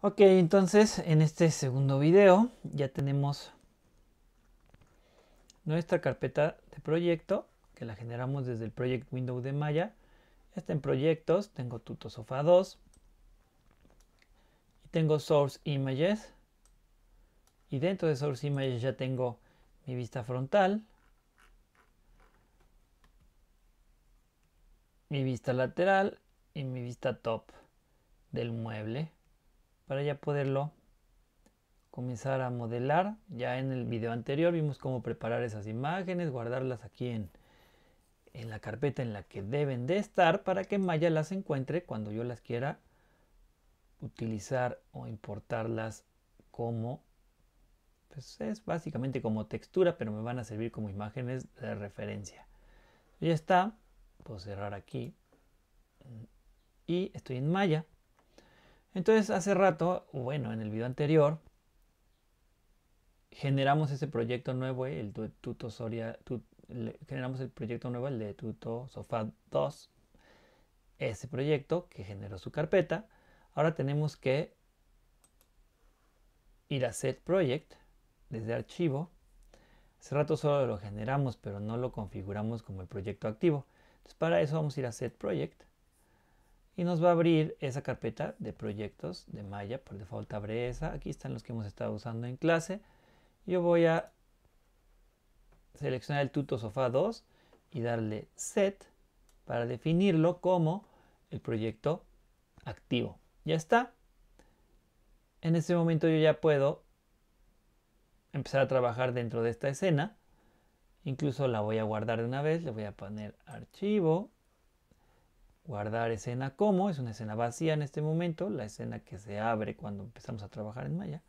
Ok, entonces en este segundo video ya tenemos nuestra carpeta de proyecto que la generamos desde el Project Window de Maya. Está en proyectos, tengo Tutosofa 2 y tengo Source Images. Y dentro de Source Images ya tengo mi vista frontal, mi vista lateral y mi vista top del mueble para ya poderlo comenzar a modelar. Ya en el video anterior vimos cómo preparar esas imágenes, guardarlas aquí en, la carpeta en la que deben de estar para que Maya las encuentre cuando yo las quiera utilizar o importarlas como pues es básicamente como textura pero me van a servir como imágenes de referencia ya está puedo cerrar aquí y estoy en Maya entonces hace rato, bueno, en el video anterior, generamos ese proyecto nuevo, eh, el de generamos el proyecto nuevo, el de Tuto 2, ese proyecto que generó su carpeta. Ahora tenemos que ir a Set Project, desde archivo. Hace rato solo lo generamos, pero no lo configuramos como el proyecto activo. Entonces para eso vamos a ir a Set Project y nos va a abrir esa carpeta de proyectos de Maya. Por default abre esa. Aquí están los que hemos estado usando en clase. Yo voy a seleccionar el tuto sofá 2 y darle set para definirlo como el proyecto activo. Ya está. En este momento yo ya puedo empezar a trabajar dentro de esta escena. Incluso la voy a guardar de una vez. Le voy a poner archivo guardar escena como, es una escena vacía en este momento, la escena que se abre cuando empezamos a trabajar en Maya.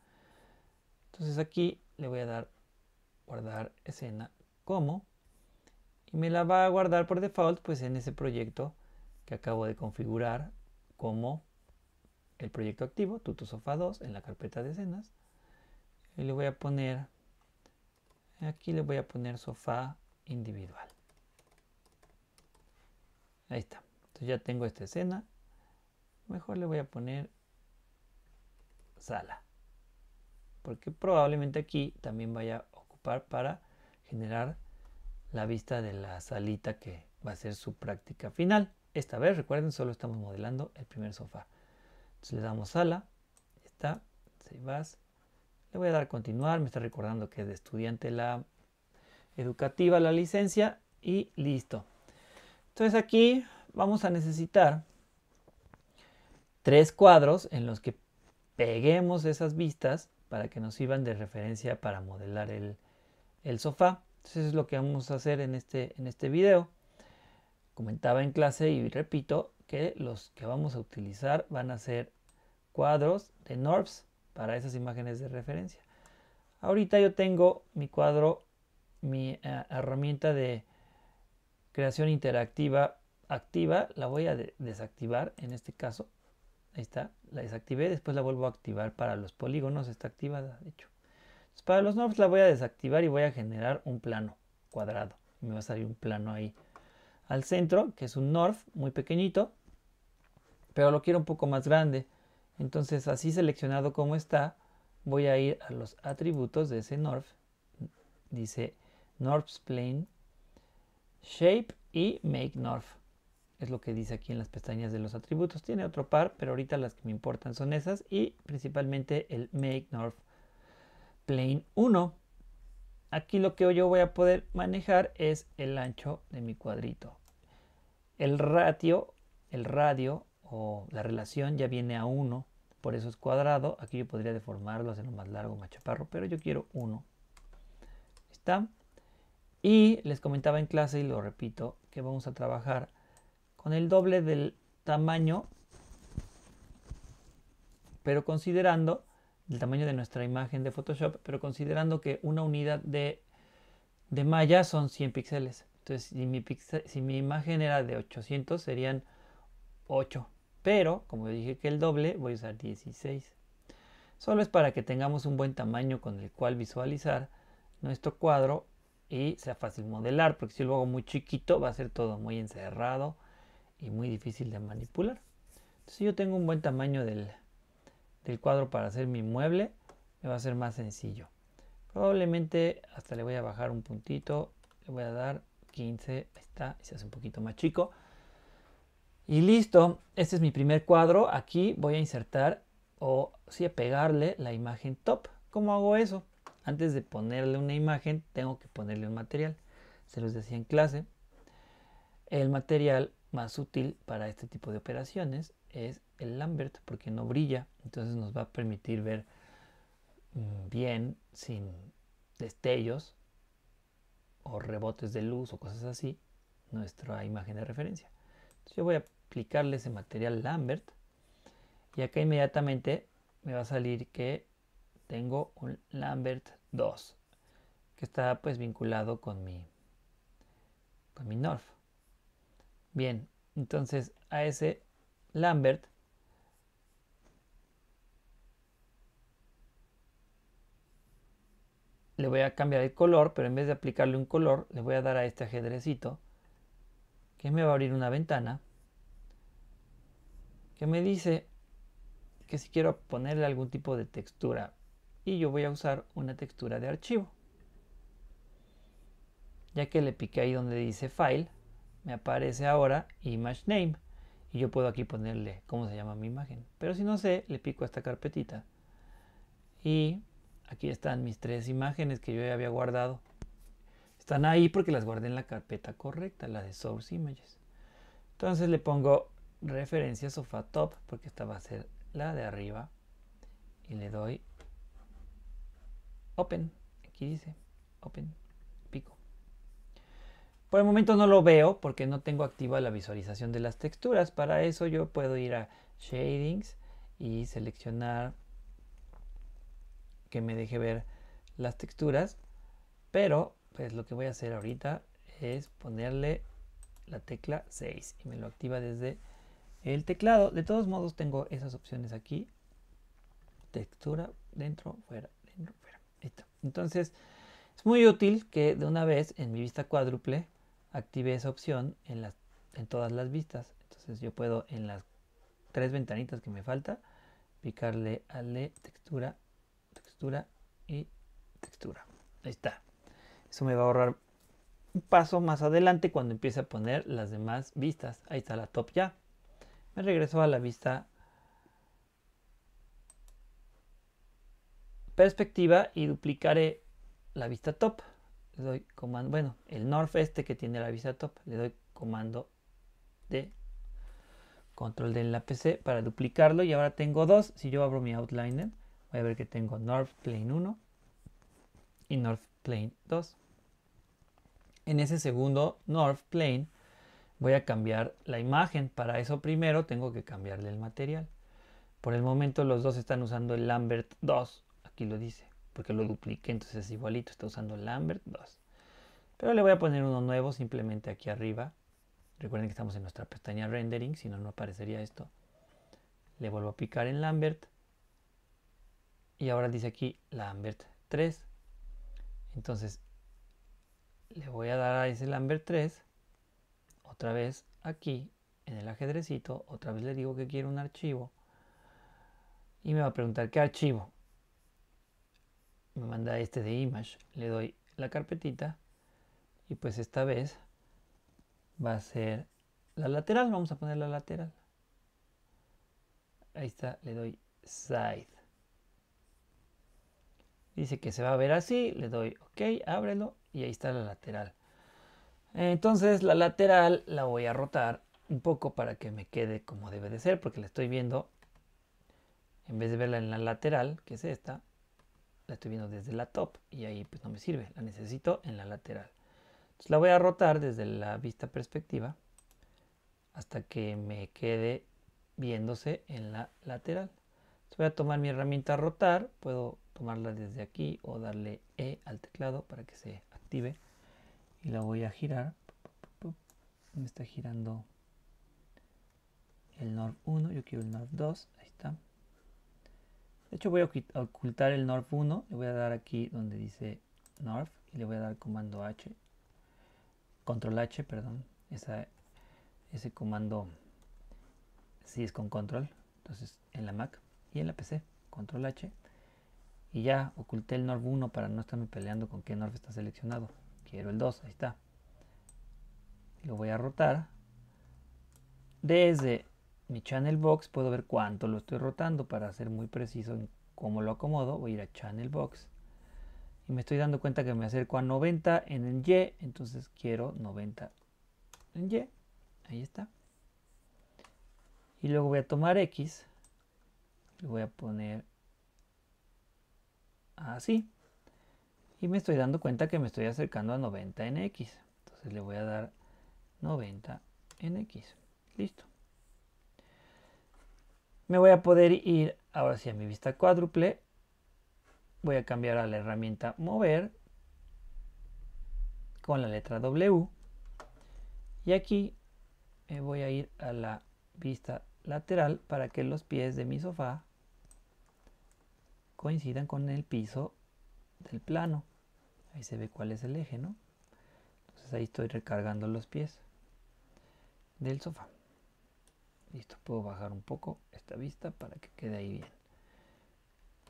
Entonces aquí le voy a dar guardar escena como y me la va a guardar por default pues en ese proyecto que acabo de configurar como el proyecto activo, Sofá 2, en la carpeta de escenas. Y le voy a poner, aquí le voy a poner sofá individual. Ahí está ya tengo esta escena. Mejor le voy a poner sala. Porque probablemente aquí también vaya a ocupar para generar la vista de la salita que va a ser su práctica final. Esta vez, recuerden, solo estamos modelando el primer sofá. Entonces le damos sala. Está. Le voy a dar a continuar. Me está recordando que es de estudiante la educativa la licencia. Y listo. Entonces aquí vamos a necesitar tres cuadros en los que peguemos esas vistas para que nos sirvan de referencia para modelar el, sofá. Entonces es lo que vamos a hacer en este, en este video. Comentaba en clase y repito que los que vamos a utilizar van a ser cuadros de NORBS para esas imágenes de referencia. Ahorita yo tengo mi cuadro, mi eh, herramienta de creación interactiva activa, la voy a desactivar en este caso. Ahí está, la desactivé, después la vuelvo a activar para los polígonos, está activada, de hecho. para los north la voy a desactivar y voy a generar un plano cuadrado. Me va a salir un plano ahí al centro, que es un north muy pequeñito, pero lo quiero un poco más grande. Entonces, así seleccionado como está, voy a ir a los atributos de ese north. Dice north plane, shape y make north es lo que dice aquí en las pestañas de los atributos. Tiene otro par, pero ahorita las que me importan son esas y principalmente el make north plane 1. Aquí lo que yo voy a poder manejar es el ancho de mi cuadrito. El ratio, el radio o la relación ya viene a 1, por eso es cuadrado. Aquí yo podría deformarlo, hacerlo más largo, más chaparro, pero yo quiero 1. Está. Y les comentaba en clase y lo repito, que vamos a trabajar con el doble del tamaño, pero considerando el tamaño de nuestra imagen de Photoshop, pero considerando que una unidad de, malla son 100 píxeles. Entonces, si mi, si mi imagen era de 800, serían 8. Pero, como dije que el doble, voy a usar 16. Solo es para que tengamos un buen tamaño con el cual visualizar nuestro cuadro y sea fácil modelar, porque si lo hago muy chiquito va a ser todo muy encerrado y muy difícil de manipular. si yo tengo un buen tamaño del, cuadro para hacer mi mueble, me va a ser más sencillo. Probablemente hasta le voy a bajar un puntito, le voy a dar 15, ahí está, se hace un poquito más chico. Y listo, este es mi primer cuadro, aquí voy a insertar o si a pegarle la imagen top. ¿Cómo hago eso? Antes de ponerle una imagen, tengo que ponerle un material. Se los decía en clase. El material más útil para este tipo de operaciones es el Lambert porque no brilla, entonces nos va a permitir ver mm, bien sin destellos o rebotes de luz o cosas así nuestra imagen de referencia. yo voy a aplicarle ese material Lambert y acá inmediatamente me va a salir que tengo un Lambert 2 que está pues vinculado con mi con mi North. Bien, entonces a ese Lambert le voy a cambiar el color, pero en vez de aplicarle un color, le voy a dar a este ajedrecito, que me va a abrir una ventana, que me dice que si quiero ponerle algún tipo de textura, y yo voy a usar una textura de archivo. Ya que le piqué ahí donde dice File, me aparece ahora image name y yo puedo aquí ponerle cómo se llama mi imagen. Pero si no sé, le pico a esta carpetita y aquí están mis tres imágenes que yo ya había guardado. Están ahí porque las guardé en la carpeta correcta, la de source images. Entonces le pongo referencia sofá top porque esta va a ser la de arriba y le doy open. Aquí dice open. Por el momento no lo veo porque no tengo activa la visualización de las texturas. Para eso yo puedo ir a Shadings y seleccionar que me deje ver las texturas. Pero pues lo que voy a hacer ahorita es ponerle la tecla 6 y me lo activa desde el teclado. De todos modos tengo esas opciones aquí. Textura, dentro, fuera, dentro, fuera. Listo. Entonces es muy útil que de una vez en mi vista cuádruple active esa opción en, las, en todas las vistas. Entonces yo puedo en las tres ventanitas que me falta picarle a le textura, textura y textura. Ahí está. Eso me va a ahorrar un paso más adelante cuando empiece a poner las demás vistas. Ahí está la top ya. Me regreso a la vista perspectiva y duplicaré la vista top le doy comando, bueno, el North este que tiene la vista top, le doy comando de control del la PC para duplicarlo y ahora tengo dos, si yo abro mi Outliner, voy a ver que tengo North Plane 1 y North Plane 2. En ese segundo North Plane voy a cambiar la imagen, para eso primero tengo que cambiarle el material. Por el momento los dos están usando el Lambert 2, aquí lo dice porque lo dupliqué, entonces es igualito, está usando Lambert 2. Pero le voy a poner uno nuevo simplemente aquí arriba. Recuerden que estamos en nuestra pestaña Rendering, si no, no aparecería esto. Le vuelvo a picar en Lambert. Y ahora dice aquí Lambert 3. Entonces, le voy a dar a ese Lambert 3. Otra vez aquí, en el ajedrecito. Otra vez le digo que quiero un archivo. Y me va a preguntar, ¿qué archivo? me manda este de image, le doy la carpetita y pues esta vez va a ser la lateral, vamos a poner la lateral. Ahí está, le doy side. Dice que se va a ver así, le doy ok, ábrelo y ahí está la lateral. Entonces la lateral la voy a rotar un poco para que me quede como debe de ser porque la estoy viendo en vez de verla en la lateral, que es esta, la estoy viendo desde la top y ahí pues no me sirve, la necesito en la lateral. Entonces la voy a rotar desde la vista perspectiva hasta que me quede viéndose en la lateral. Entonces voy a tomar mi herramienta rotar, puedo tomarla desde aquí o darle E al teclado para que se active y la voy a girar. Me está girando el Nord 1, yo quiero el Nord 2, ahí está. De hecho voy a ocultar el norf 1, le voy a dar aquí donde dice north y le voy a dar comando H, control H, perdón, ese comando sí es con control, entonces en la Mac y en la PC, control H. Y ya oculté el norf 1 para no estarme peleando con qué NORF está seleccionado. Quiero el 2, ahí está. Lo voy a rotar desde mi channel box puedo ver cuánto lo estoy rotando para ser muy preciso en cómo lo acomodo voy a ir a channel box y me estoy dando cuenta que me acerco a 90 en el Y entonces quiero 90 en Y ahí está y luego voy a tomar X le voy a poner así y me estoy dando cuenta que me estoy acercando a 90 en X entonces le voy a dar 90 en X listo me voy a poder ir ahora sí a mi vista cuádruple. Voy a cambiar a la herramienta mover con la letra W. Y aquí me voy a ir a la vista lateral para que los pies de mi sofá coincidan con el piso del plano. Ahí se ve cuál es el eje, ¿no? Entonces ahí estoy recargando los pies del sofá. Listo, puedo bajar un poco esta vista para que quede ahí bien.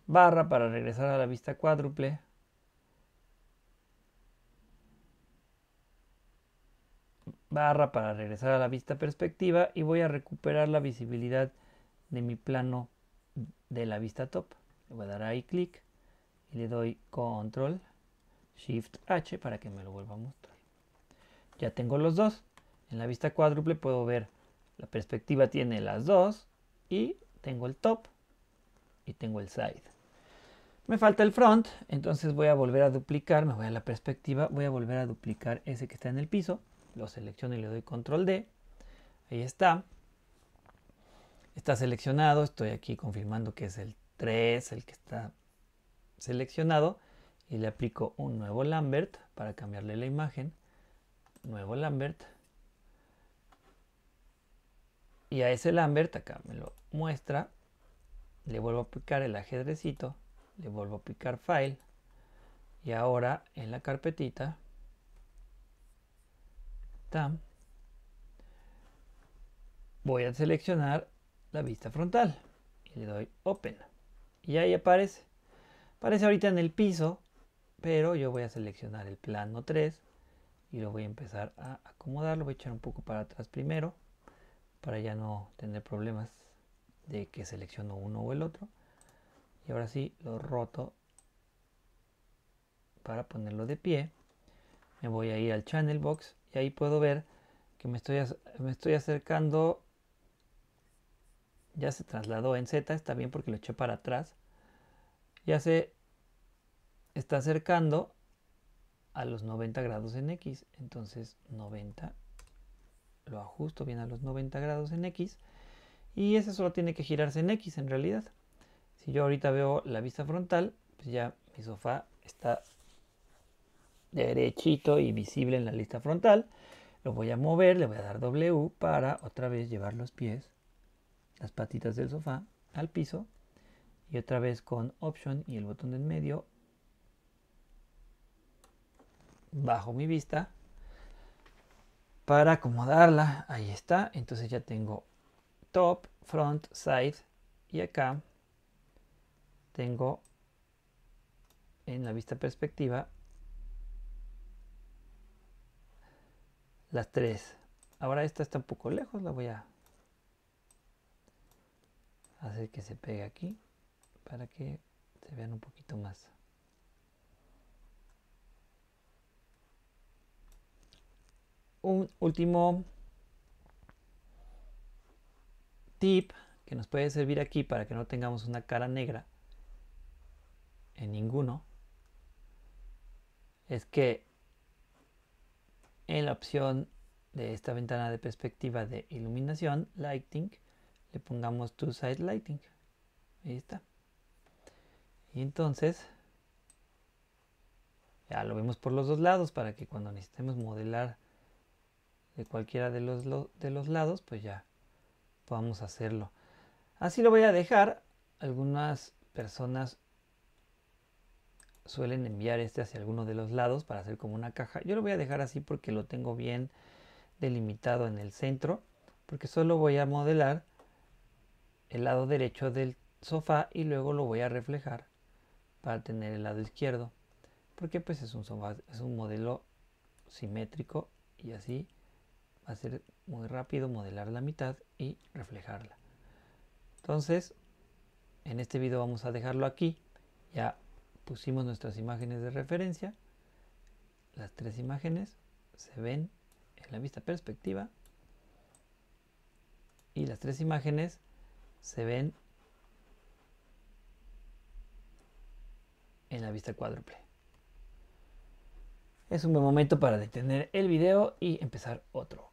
Barra para regresar a la vista cuádruple. Barra para regresar a la vista perspectiva y voy a recuperar la visibilidad de mi plano de la vista top. Le voy a dar ahí clic y le doy control shift H para que me lo vuelva a mostrar. Ya tengo los dos. En la vista cuádruple puedo ver la perspectiva tiene las dos y tengo el top y tengo el side. Me falta el front, entonces voy a volver a duplicar, me voy a la perspectiva, voy a volver a duplicar ese que está en el piso. Lo selecciono y le doy control D. Ahí está. Está seleccionado, estoy aquí confirmando que es el 3 el que está seleccionado. Y le aplico un nuevo Lambert para cambiarle la imagen. Nuevo Lambert. Y a ese Lambert acá me lo muestra. Le vuelvo a picar el ajedrecito. Le vuelvo a picar file. Y ahora en la carpetita. Tam. Voy a seleccionar la vista frontal. Y le doy open. Y ahí aparece. Aparece ahorita en el piso. Pero yo voy a seleccionar el plano 3. Y lo voy a empezar a acomodar. Lo voy a echar un poco para atrás primero para ya no tener problemas de que selecciono uno o el otro y ahora sí lo roto para ponerlo de pie me voy a ir al channel box y ahí puedo ver que me estoy, me estoy acercando ya se trasladó en Z está bien porque lo eché para atrás ya se está acercando a los 90 grados en X entonces 90 lo ajusto bien a los 90 grados en X y ese solo tiene que girarse en X en realidad. Si yo ahorita veo la vista frontal, pues ya mi sofá está derechito y visible en la lista frontal. Lo voy a mover, le voy a dar W para otra vez llevar los pies, las patitas del sofá al piso y otra vez con Option y el botón en medio bajo mi vista para acomodarla. Ahí está. Entonces ya tengo top, front, side y acá tengo en la vista perspectiva las tres. Ahora esta está un poco lejos, la voy a hacer que se pegue aquí para que se vean un poquito más. un último tip que nos puede servir aquí para que no tengamos una cara negra en ninguno es que en la opción de esta ventana de perspectiva de iluminación, lighting, le pongamos to side lighting. Ahí está. Y entonces ya lo vemos por los dos lados para que cuando necesitemos modelar cualquiera de los, de los lados, pues ya podamos hacerlo. Así lo voy a dejar. Algunas personas suelen enviar este hacia alguno de los lados para hacer como una caja. Yo lo voy a dejar así porque lo tengo bien delimitado en el centro, porque solo voy a modelar el lado derecho del sofá y luego lo voy a reflejar para tener el lado izquierdo, porque pues es un, sofá, es un modelo simétrico y así hacer muy rápido, modelar la mitad y reflejarla. Entonces, en este video vamos a dejarlo aquí. Ya pusimos nuestras imágenes de referencia. Las tres imágenes se ven en la vista perspectiva. Y las tres imágenes se ven en la vista cuádruple. Es un buen momento para detener el video y empezar otro.